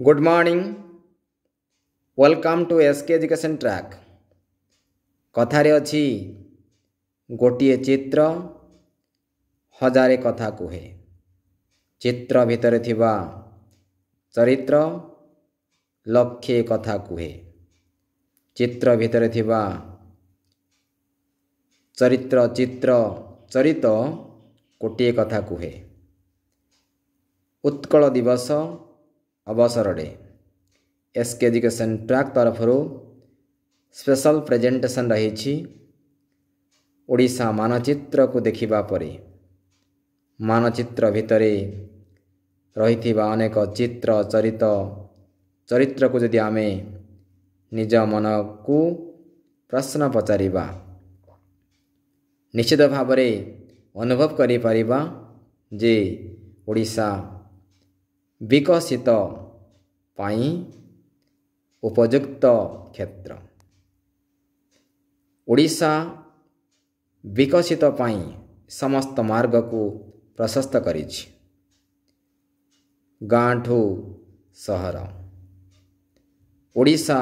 good morning welcome to SK education track कथारे अझ गोट चित्र हजारे कथा कुह चित्र भित्र चरित्र कथा लक्ष चित्र भित्र चरित्र चित्र चरित गोटिए कथा कुह उत्कल दिवस अवसरले एसके एजुकेसन ट्राक तर्फरू स्पेसल प्रेजेन्टेसन रहेछ ओडिसा मानचित्रको देखिबा परे मानचित्र भितरे रहेथिबा अनेक चित्र चरित चरित्रको यदि आमे निज मनको प्रश्न पचारिबा निश्चित भावरे अनुभव गरिपारिबा जे ओडिसा ବିକଶିତ ପାଇଁ ଉପଯୁକ୍ତ କ୍ଷେତ୍ର ଓଡ଼ିଶା ବିକଶିତ ପାଇଁ ସମସ୍ତ ମାର୍ଗକୁ ପ୍ରଶସ୍ତ କରିଛି ଗାଁଠୁ ସହର ଓଡ଼ିଶା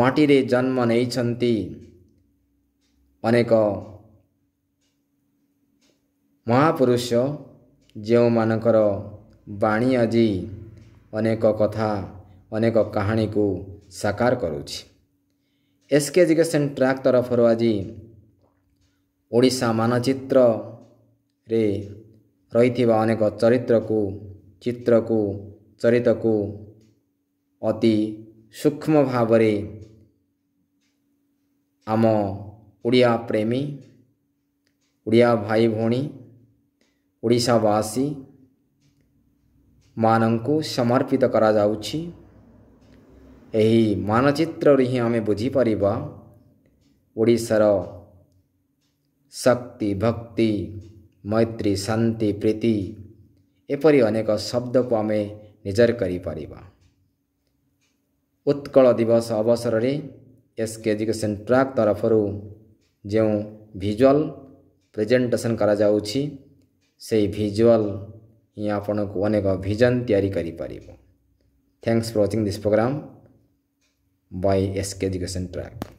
ମାଟିରେ ଜନ୍ମ ନେଇଛନ୍ତି ଅନେକ ମହାପୁରୁଷ ଯେଉଁମାନଙ୍କର ବାଣୀ ଆଜି ଅନେକ କଥା ଅନେକ କାହାଣୀକୁ ସାକାର କରୁଛି ଏସ୍ କେ ଏଜୁକେସନ୍ ଟ୍ରାକ୍ ତରଫରୁ ଆଜି ଓଡ଼ିଶା ମାନଚିତ୍ରରେ ରହିଥିବା ଅନେକ ଚରିତ୍ରକୁ ଚିତ୍ରକୁ ଚରିତକୁ ଅତି ସୂକ୍ଷ୍ମ ଭାବରେ ଆମ ଓଡ଼ିଆ ପ୍ରେମୀ ଓଡ଼ିଆ ଭାଇ ଭଉଣୀ ଓଡ଼ିଶାବାସୀ ମାନଙ୍କୁ ସମର୍ପିତ କରାଯାଉଛି ଏହି ମାନଚିତ୍ରରୁ ହିଁ ଆମେ ବୁଝିପାରିବା ଓଡ଼ିଶାର ଶକ୍ତି ଭକ୍ତି ମୈତ୍ରୀ ଶାନ୍ତି ପ୍ରୀତି ଏପରି ଅନେକ ଶବ୍ଦକୁ ଆମେ ନିଜର କରିପାରିବା ଉତ୍କଳ ଦିବସ ଅବସରରେ ଏସ୍କେ ଏଜୁକେସନ୍ ଟ୍ରାକ୍ ତରଫରୁ ଯେଉଁ ଭିଜୁଆଲ୍ ପ୍ରେଜେଣ୍ଟେସନ୍ କରାଯାଉଛି ସେହି ଭିଜୁଆଲ୍ ही आपण को अनेक भिजन या thanks for watching this program by SK education track